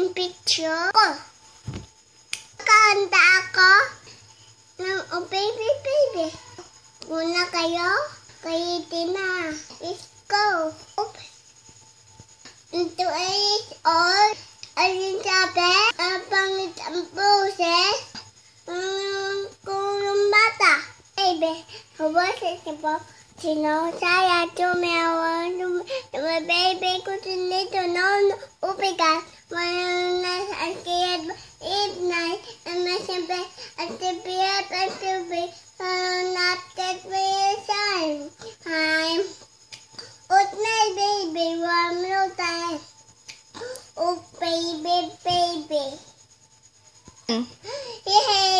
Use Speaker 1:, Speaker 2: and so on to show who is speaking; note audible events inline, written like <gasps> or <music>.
Speaker 1: ang picture ko. Kanta ako ng Oh Baby Baby. Una kayo, kayo din na. Let's go. Oop. Ito is all. Oh, alin sabi? Ang pangit ang boses. Ang mm, kulong bata. Baby, ang boses ni Bob. Sino saya tumewa, tumewa baby ko nito no, no, upigas. Mayonnaise and carrot is I'm mushroom bread and be beer and the beer. Follow up the real time. Time. Oat my baby one more time. Oh baby, baby. Mm. <gasps>